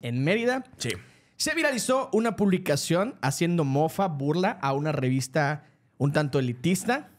en Mérida. Sí. Se viralizó una publicación haciendo mofa, burla a una revista un tanto elitista,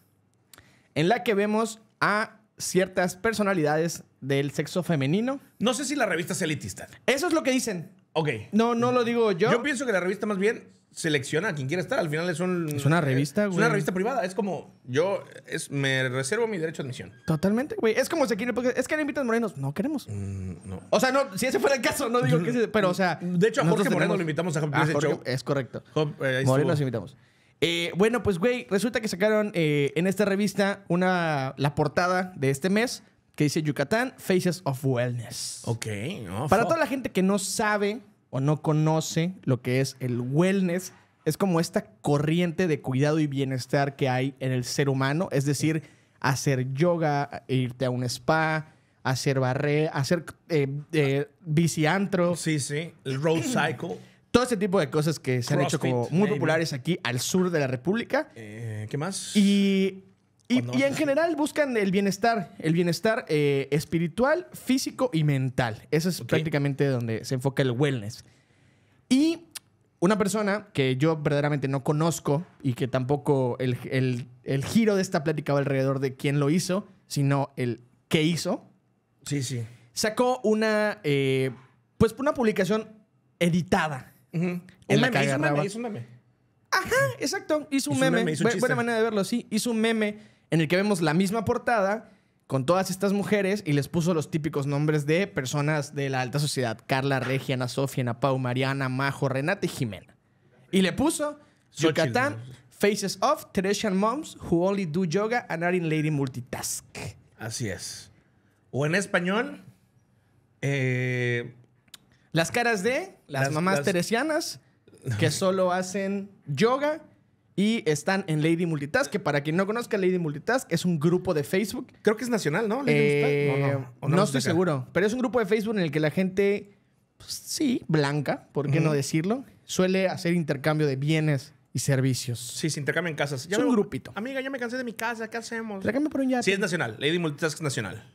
en la que vemos a ciertas personalidades del sexo femenino. No sé si la revista es elitista. Eso es lo que dicen. Ok. No, no lo digo yo. Yo pienso que la revista más bien selecciona a quien quiera estar. Al final es un... Es una revista, güey. Es una revista privada. Es como... Yo es, me reservo mi derecho a admisión. Totalmente, güey. Es como si quiere. Es que le invitan morenos. No queremos. Mm, no. O sea, no... Si ese fuera el caso, no digo que... pero, o sea... De hecho, a Jorge Moreno lo invitamos a, ah, Show. Es correcto. Eh, Moreno nos invitamos. Eh, bueno, pues, güey, resulta que sacaron eh, en esta revista una, la portada de este mes que dice Yucatán Faces of Wellness. Ok. Oh, Para toda la gente que no sabe o no conoce lo que es el wellness, es como esta corriente de cuidado y bienestar que hay en el ser humano, es decir, hacer yoga, irte a un spa, hacer barre, hacer eh, eh biciantro. Sí, sí, el road cycle. Todo ese tipo de cosas que se han hecho como muy populares aquí al sur de la República. Eh, ¿Qué más? Y y, en general buscan el bienestar, el bienestar eh, espiritual, físico y mental. Eso es prácticamente donde se enfoca el wellness. Y una persona que yo verdaderamente no conozco y que tampoco el, el, el giro de esta plática va alrededor de quién lo hizo, sino el qué hizo. Sí, sí. Sacó una, eh, pues una publicación editada. un meme, hizo un meme, Ajá, exacto. Hizo, un meme. buena manera de verlo, sí. Hizo un meme en el que vemos la misma portada con todas estas mujeres y les puso los típicos nombres de personas de la alta sociedad. Carla, Regia, Ana Sofía, Ana Pau, Mariana, Majo, Renate, y Jimena. Y le puso Yucatán, Faces of Teresian Moms, Who Only Do Yoga and Are in Lady Multitask. Así es. O en español, eh, las caras de las, mamás teresianas que solo hacen yoga y están en Lady Multitask, que para quien no conozca, Lady Multitask es un grupo de Facebook. Creo que es nacional, ¿no? Lady No, eh, estoy seguro, pero es un grupo de Facebook en el que la gente, pues, sí, blanca, ¿por qué no decirlo? Suele hacer intercambio de bienes y servicios. Sí, se intercambian casas. es un grupito. Amiga, ya me cansé de mi casa, ¿qué hacemos? por un Sí, es nacional. Lady Multitask es nacional.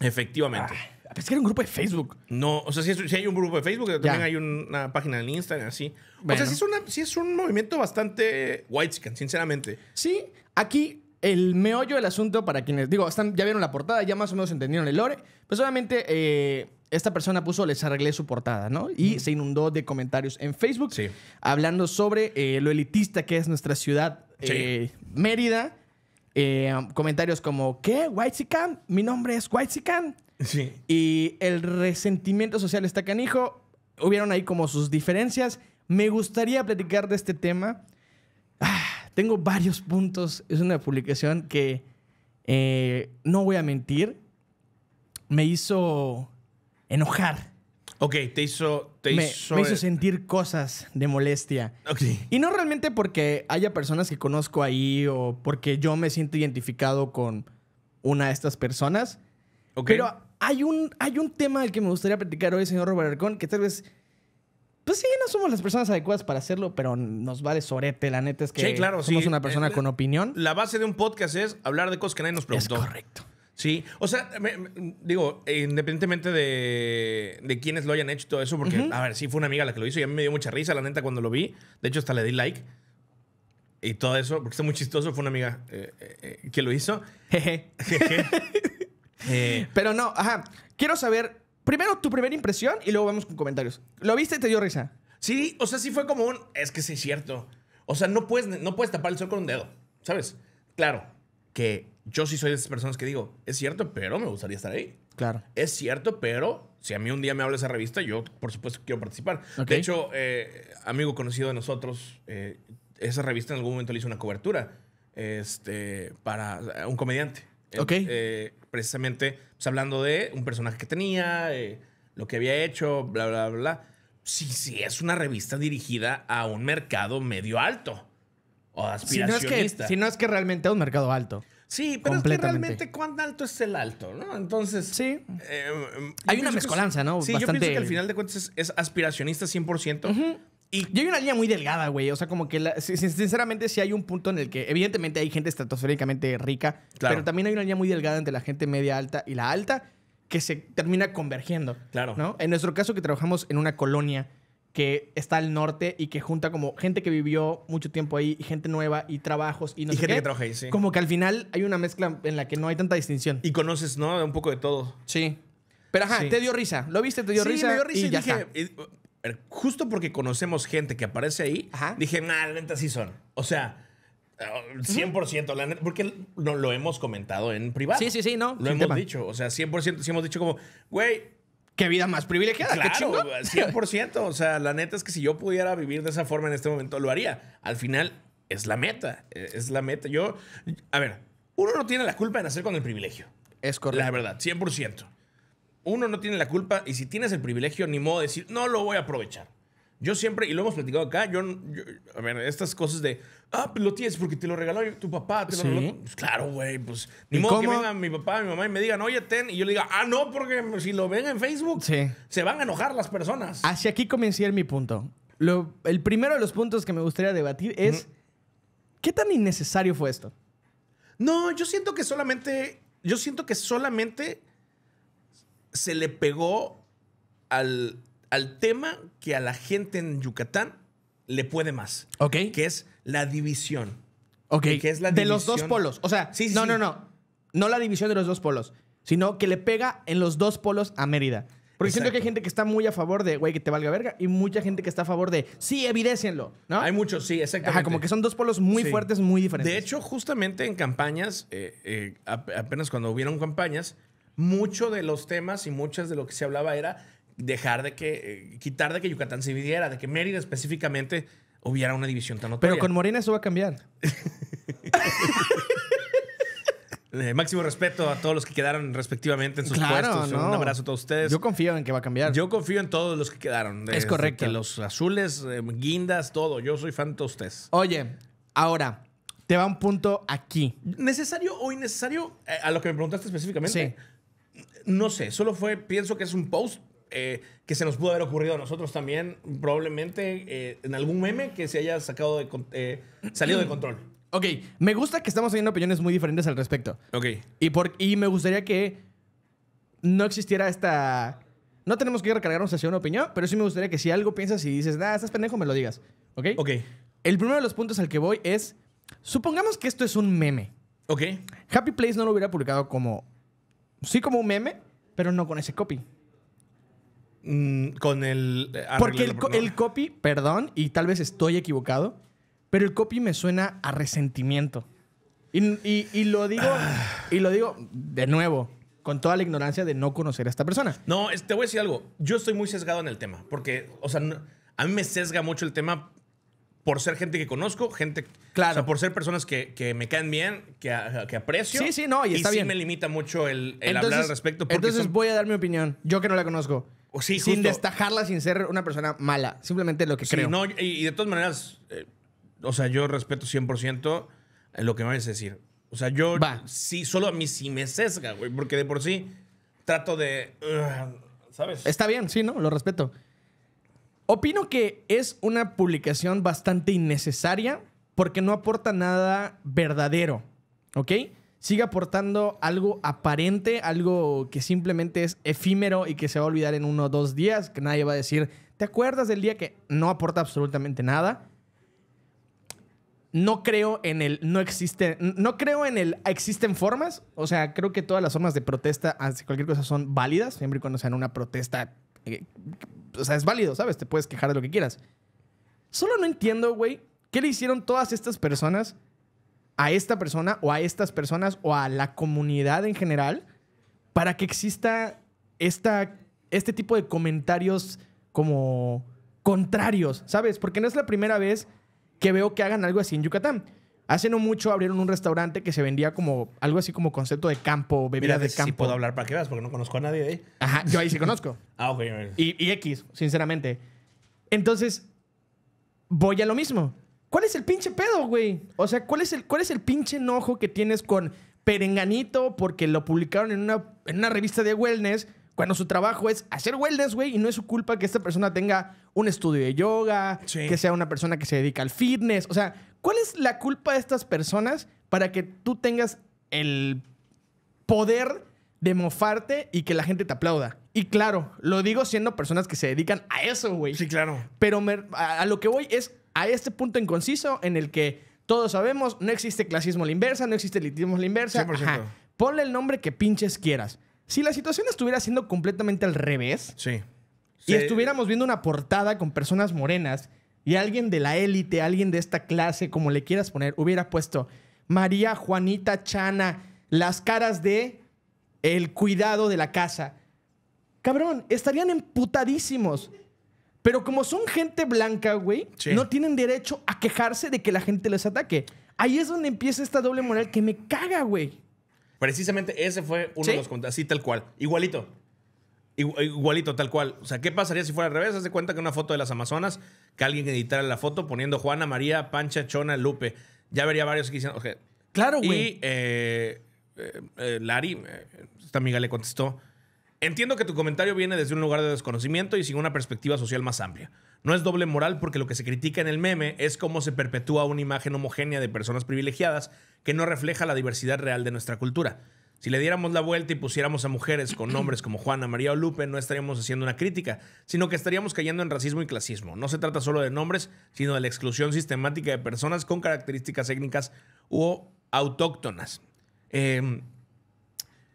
Efectivamente. Ah es que era un grupo de Facebook. No, o sea, si hay un grupo de Facebook, también hay una página en Instagram, así. O sea, si es, un movimiento bastante whitezican, sinceramente. Sí, aquí el meollo del asunto para quienes, digo, están, ya vieron la portada, ya más o menos entendieron el lore, pues obviamente eh, esta persona puso, les arreglé su portada, ¿no? Y se inundó de comentarios en Facebook hablando sobre eh, lo elitista que es nuestra ciudad, eh, Mérida. comentarios como, ¿qué? ¿Whitezican? Mi nombre es Whitezican. Sí. Y el resentimiento social está canijo. Hubieron ahí como sus diferencias. Me gustaría platicar de este tema. Ah, tengo varios puntos. Es una publicación que eh, no voy a mentir. Me hizo enojar. Ok, te hizo. Te me, hizo... sentir cosas de molestia. Y no realmente porque haya personas que conozco ahí o porque yo me siento identificado con una de estas personas, pero hay un, hay un tema del que me gustaría platicar hoy, señor Robert Arcón, que tal vez. Pues sí, no somos las personas adecuadas para hacerlo, pero nos vale sorete. La neta es que claro, somos una persona eh, con opinión. La base de un podcast es hablar de cosas que nadie nos preguntó. Es correcto. Sí, o sea, digo, independientemente de, de quienes lo hayan hecho y todo eso, porque, a ver, sí fue una amiga la que lo hizo y a mí me dio mucha risa, la neta, cuando lo vi. De hecho, hasta le di like y todo eso, porque está muy chistoso. Fue una amiga eh, eh, que lo hizo. Jeje. Jeje. Eh, pero no, ajá. Quiero saber, primero tu primera impresión y luego vamos con comentarios. ¿Lo viste y te dio risa? Sí, o sea, sí fue como un. Es que sí es cierto. O sea, no puedes, no puedes tapar el sol con un dedo, ¿sabes? Claro, que yo sí soy de esas personas que digo, es cierto, pero me gustaría estar ahí. Claro. Es cierto, pero si a mí un día me habla esa revista, yo por supuesto quiero participar. De hecho, eh, amigo conocido de nosotros, eh, esa revista en algún momento le hizo una cobertura este, para un comediante. Ok. Eh, precisamente pues, hablando de un personaje que tenía, eh, lo que había hecho, bla, bla, bla. Sí, sí, es una revista dirigida a un mercado medio alto o aspiracionista. Si no es que, realmente a un mercado alto. Sí, pero es que realmente cuán alto es el alto, ¿no? Entonces. Sí. Eh, hay una mezcolanza, ¿no? Sí, yo pienso que al final de cuentas es, aspiracionista 100%. Y, hay una línea muy delgada, güey. O sea, como que sinceramente sí hay un punto en el que evidentemente hay gente estratosféricamente rica, claro. pero también hay una línea muy delgada entre la gente media alta y la alta que se termina convergiendo. Claro. ¿no? En nuestro caso que trabajamos en una colonia que está al norte y que junta como gente que vivió mucho tiempo ahí, y gente nueva y trabajos y no y gente que trabaja Como que al final hay una mezcla en la que no hay tanta distinción. Y conoces, ¿no? Un poco de todo. Sí. Pero ajá, te dio risa. Lo viste, te dio sí, risa. Me dio risa y, ya dije, eh, justo porque conocemos gente que aparece ahí, dije, nah, la neta sí son. O sea, 100%, la neta, porque no, lo hemos comentado en privado. Sí, sí, sí, no. Lo hemos dicho, o sea, 100%, sí hemos dicho como, güey. Qué vida más privilegiada. Claro, 100%. O sea, la neta es que si yo pudiera vivir de esa forma en este momento, lo haría. Al final, es la meta. E, es la meta. Yo, a ver, uno no tiene la culpa de nacer con el privilegio. Es correcto. La verdad, 100% uno no tiene la culpa y si tienes el privilegio, ni modo de decir, no lo voy a aprovechar. Yo siempre, y lo hemos platicado acá, yo, a ver, estas cosas de, ah, pues lo tienes porque te lo regaló tu papá, pues claro, güey, pues ni modo que venga mi papá, mi mamá y me digan, oye, ten, y yo le diga, ah, no, porque si lo ven en Facebook, se van a enojar las personas. Hacia aquí comencé mi punto. el primero de los puntos que me gustaría debatir es, ¿qué tan innecesario fue esto? No, yo siento que solamente, yo siento que solamente se le pegó al, al tema que a la gente en Yucatán le puede más. Ok. Que es la división. Ok. Que es la de los dos polos. O sea, no, no, no. No la división de los dos polos, sino que le pega en los dos polos a Mérida. Porque siento que hay gente que está muy a favor de, güey, que te valga verga, y mucha gente que está a favor de, sí, evidencienlo, ¿no? Hay muchos, sí, exactamente. Ajá, como que son dos polos muy fuertes, muy diferentes. De hecho, justamente en campañas, eh, eh, apenas cuando hubieron campañas, mucho de los temas y muchas de lo que se hablaba era dejar de que, eh, quitar de que Yucatán se dividiera, de que Mérida específicamente hubiera una división tan notoria. Pero con Morena eso va a cambiar. Eh, máximo respeto a todos los que quedaron respectivamente en sus puestos. Un abrazo a todos ustedes. Yo confío en que va a cambiar. Yo confío en todos los que quedaron. Es correcto. los azules, eh, guindas, todo. Yo soy fan de todos ustedes. Oye, ahora, te va un punto aquí. ¿Necesario o innecesario? A lo que me preguntaste específicamente. Sí no sé, solo fue, pienso que es un post eh, que se nos pudo haber ocurrido a nosotros también, probablemente eh, en algún meme que se haya sacado de, eh, salido de control. Ok, me gusta que estamos teniendo opiniones muy diferentes al respecto. Ok. Y, por, y me gustaría que no existiera esta... No tenemos que recargarnos hacia una opinión, pero sí me gustaría que si algo piensas y dices, nada, estás pendejo, me lo digas. ¿Ok? Ok. El primero de los puntos al que voy es, supongamos que esto es un meme. Ok. Happy Place no lo hubiera publicado como sí como un meme, pero no con ese copy. Mm, con el... Eh, porque el, copy, perdón, y tal vez estoy equivocado, pero el copy me suena a resentimiento. Y, lo digo, ah. y lo digo de nuevo, con toda la ignorancia de no conocer a esta persona. No, te voy a decir algo. Yo estoy muy sesgado en el tema, porque, o sea, a mí me sesga mucho el tema por ser gente que conozco, gente. Claro. O sea, por ser personas que, me caen bien, que, que, aprecio. Sí, sí, no, y está sí me limita mucho el, hablar al respecto. Entonces voy a dar mi opinión. Yo que no la conozco. Oh, sí, sin destajarla, sin ser una persona mala. Simplemente lo que creo. y, de todas maneras, eh, o sea, yo respeto 100% lo que me vayas a decir. O sea, yo. Va. Sí, solo a mí sí me sesga, güey, porque de por sí trato de. Uh, ¿Sabes? Está bien, sí, ¿no? Lo respeto. Opino que es una publicación bastante innecesaria porque no aporta nada verdadero, ¿ok? Sigue aportando algo aparente, algo que simplemente es efímero y que se va a olvidar en uno o dos días, que nadie va a decir, ¿te acuerdas del día que no aporta absolutamente nada? No creo en el no existe, no creo en el existen formas, o sea, creo que todas las formas de protesta hacia cualquier cosa son válidas, siempre y cuando sean una protesta eh, o sea, es válido, ¿sabes? Te puedes quejar de lo que quieras. Solo no entiendo, güey, qué le hicieron todas estas personas a esta persona o a estas personas o a la comunidad en general para que exista esta, este tipo de comentarios como contrarios, ¿sabes? Porque no es la primera vez que veo que hagan algo así en Yucatán. Hace no mucho abrieron un restaurante que se vendía como algo así como concepto de campo, bebida de campo. Sí puedo hablar para qué vas? porque no conozco a nadie de ahí. Ajá, yo ahí sí conozco. ah, ok. Y, X, sinceramente. Entonces, voy a lo mismo. ¿Cuál es el pinche pedo, güey? O sea, ¿cuál es el, cuál es el pinche enojo que tienes con Perenganito porque lo publicaron en una, revista de wellness cuando su trabajo es hacer wellness, güey, y no es su culpa que esta persona tenga un estudio de yoga, que sea una persona que se dedica al fitness. O sea, ¿Cuál es la culpa de estas personas para que tú tengas el poder de mofarte y que la gente te aplauda? Y claro, lo digo siendo personas que se dedican a eso, güey. Sí, claro. Pero a, lo que voy es a este punto inconciso en el que todos sabemos, no existe clasismo a la inversa, no existe elitismo a la inversa. Ajá. Ponle el nombre que pinches quieras. Si la situación estuviera siendo completamente al revés. Sí. Y estuviéramos viendo una portada con personas morenas y alguien de la élite, alguien de esta clase, como le quieras poner, hubiera puesto María Juanita Chana, las caras de el cuidado de la casa. Cabrón, estarían emputadísimos. Pero como son gente blanca, güey, no tienen derecho a quejarse de que la gente les ataque. Ahí es donde empieza esta doble moral que me caga, güey. Precisamente ese fue uno de los contratos. así tal cual. Igualito. Igualito, tal cual. O sea, ¿qué pasaría si fuera al revés? Haz cuenta que una foto de las Amazonas, que alguien editara la foto poniendo Juana, María, Pancha, Chona, Lupe. Ya vería varios que diciendo... Claro, güey. Y eh, eh, eh, esta amiga le contestó. Entiendo que tu comentario viene desde un lugar de desconocimiento y sin una perspectiva social más amplia. No es doble moral porque lo que se critica en el meme es cómo se perpetúa una imagen homogénea de personas privilegiadas que no refleja la diversidad real de nuestra cultura. Si le diéramos la vuelta y pusiéramos a mujeres con nombres como Juana, María o Lupe, no estaríamos haciendo una crítica, sino que estaríamos cayendo en racismo y clasismo. No se trata solo de nombres, sino de la exclusión sistemática de personas con características étnicas o autóctonas. Em,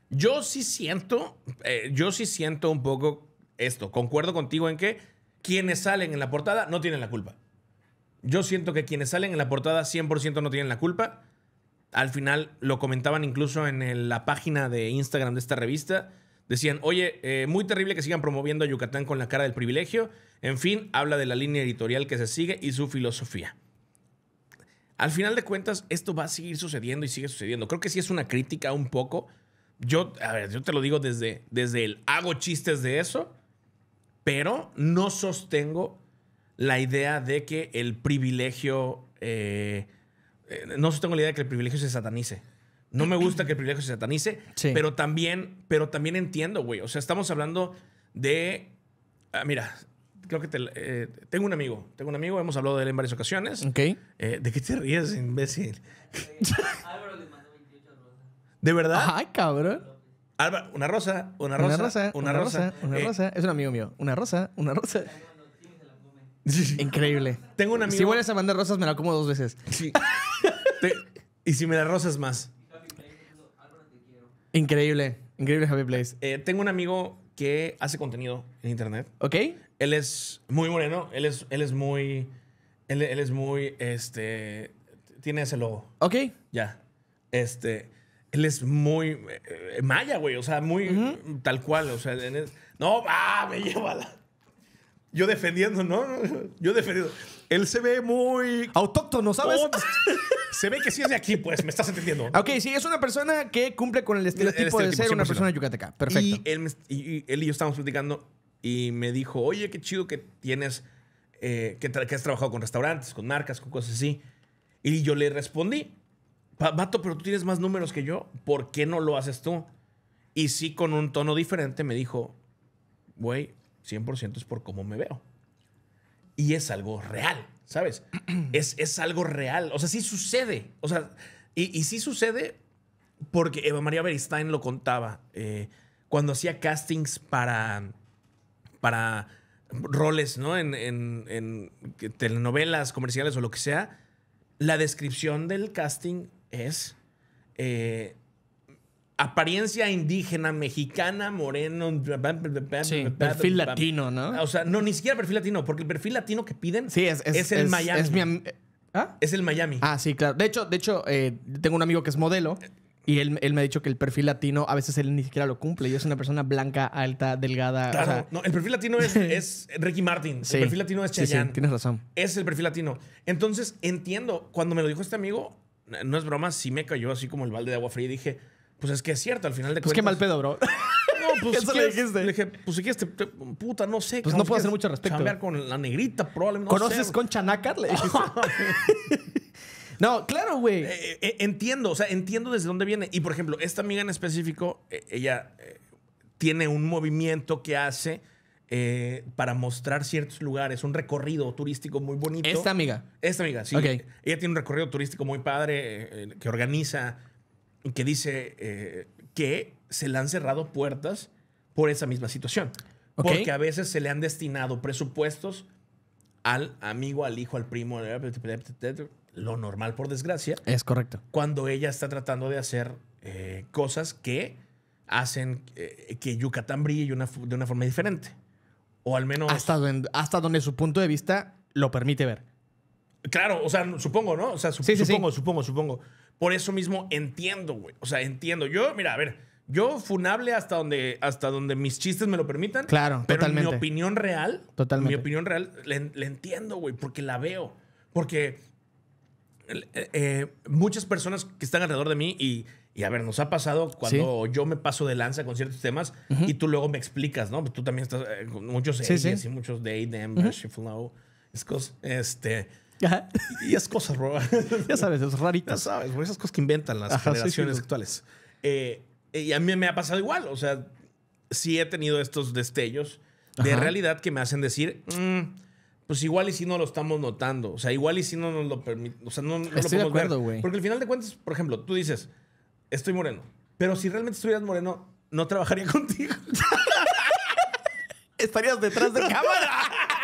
yo sí siento, eh, yo sí siento un poco esto. Concuerdo contigo en que quienes salen en la portada no tienen la culpa. Yo siento que quienes salen en la portada 100% no tienen la culpa al final lo comentaban incluso en la página de Instagram de esta revista. Decían, oye, eh, muy terrible que sigan promoviendo a Yucatán con la cara del privilegio. En fin, habla de la línea editorial que se sigue y su filosofía. Al final de cuentas, esto va a seguir sucediendo y sigue sucediendo. Creo que sí es una crítica un poco. Yo, ver, yo te lo digo desde, desde el hago chistes de eso, pero no sostengo la idea de que el privilegio... Eh, eh, no tengo la idea de que el privilegio se satanice. No me gusta que el privilegio se satanice, pero, también, pero también entiendo, güey. O sea, estamos hablando de... Ah, mira, creo que eh, tengo un amigo. Tengo un amigo, hemos hablado de él en varias ocasiones. Ok. Eh, ¿De qué te ríes, imbécil? Álvaro le mandó 28 rosas. ¿De verdad? Ay, cabrón. Álvaro, una rosa, una rosa, una rosa. Una rosa, una rosa. Es un amigo mío. Una rosa, una rosa. Increíble. Tengo un amigo. Si vuelves a mandar rosas, me la como dos veces. y si me da rosas más. Increíble. Increíble Happy Place. Eh, tengo un amigo que hace contenido en internet. ¿Ok? Él es muy moreno. Él es, él es muy. Él, es muy. Este. Tiene ese logo. ¿Ok? Ya. Este. Él es muy. Eh, eh, maya, güey. O sea, muy. Tal cual. O sea, no, va, me llévala. Yo defendiendo, ¿no? Yo defendiendo. Él se ve muy... Autóctono, ¿sabes? se ve que sí es de aquí, pues, me estás entendiendo. Ok, sí, es una persona que cumple con el estereotipo, de ser una persona yucateca. Perfecto. Y él, y yo estábamos platicando y me dijo, oye, qué chido que tienes, eh, que, que, has trabajado con restaurantes, con marcas, con cosas así. Y yo le respondí, Vato, pero tú tienes más números que yo, ¿por qué no lo haces tú? Y sí, con un tono diferente, me dijo, güey, 100% es por cómo me veo. Y es algo real, ¿sabes? es, es algo real. O sea, sí sucede. O sea, y, sí sucede porque Eva María Beristain lo contaba eh, cuando hacía castings para, para roles, ¿no? En, telenovelas, comerciales o lo que sea. La descripción del casting es. Eh, apariencia indígena, mexicana, moreno, sí, perfil latino, ¿no? O sea, no, ni siquiera perfil latino, porque el perfil latino que piden es, el Miami. Es, ¿Ah? es el Miami. Ah, sí, claro. De hecho, de hecho eh, tengo un amigo que es modelo. Y él, me ha dicho que el perfil latino a veces él ni siquiera lo cumple. Y es una persona blanca, alta, delgada. Claro, no, el perfil latino es, Ricky Martin. el perfil latino es Cheyenne. sí, tienes razón. Es el perfil latino. Entonces, entiendo, cuando me lo dijo este amigo, no es broma, sí me cayó así como el balde de agua fría y dije, pues es que es cierto, al final de cuentas. Pues qué mal pedo, bro. No, pues. qué si le dijiste. Le dije, pues si quieres, puta, no sé. Pues no puedo hacer mucho respecto. Cambiar con la negrita, probablemente. No ¿Conoces con Chanacar? Le No, claro, güey. Eh, eh, entiendo, o sea, entiendo desde dónde viene. Y por ejemplo, esta amiga en específico, eh, ella tiene un movimiento que hace para mostrar ciertos lugares, un recorrido turístico muy bonito. Esta amiga. Esta amiga, sí. Ella tiene un recorrido turístico muy padre que organiza que dice eh, que se le han cerrado puertas por esa misma situación. Porque a veces se le han destinado presupuestos al amigo, al hijo, al primo, lo normal por desgracia. Es correcto. Cuando ella está tratando de hacer eh, cosas que hacen eh, que Yucatán brille una, de una forma diferente. O al menos... Hasta donde, hasta donde su punto de vista lo permite ver. Claro, o sea, supongo, ¿no? O sea, supongo, supongo, supongo. Por eso mismo entiendo, güey. O sea, entiendo. Yo, mira, a ver, yo funable hasta donde, hasta donde mis chistes me lo permitan. Claro, pero totalmente. mi opinión real, totalmente. mi opinión real, le, entiendo, güey, porque la veo. Porque eh, eh, muchas personas que están alrededor de mí y, y a ver, nos ha pasado cuando yo me paso de lanza con ciertos temas y tú luego me explicas, ¿no? Tú también estás eh, con muchos sí, sí. y muchos de ADM, uh es este, y, es cosas, bro. ya sabes, es rarita. Ya sabes, esas cosas que inventan las generaciones actuales. Eh, y a mí me ha pasado igual. O sea, sí he tenido estos destellos de realidad que me hacen decir, mm, pues igual y si no lo estamos notando. O sea, igual y si no nos lo permite. O sea, no, Estoy lo podemos de acuerdo, ver. Porque al final de cuentas, por ejemplo, tú dices, estoy moreno. Pero si realmente estuvieras moreno, no trabajaría contigo. Estarías detrás de cámara.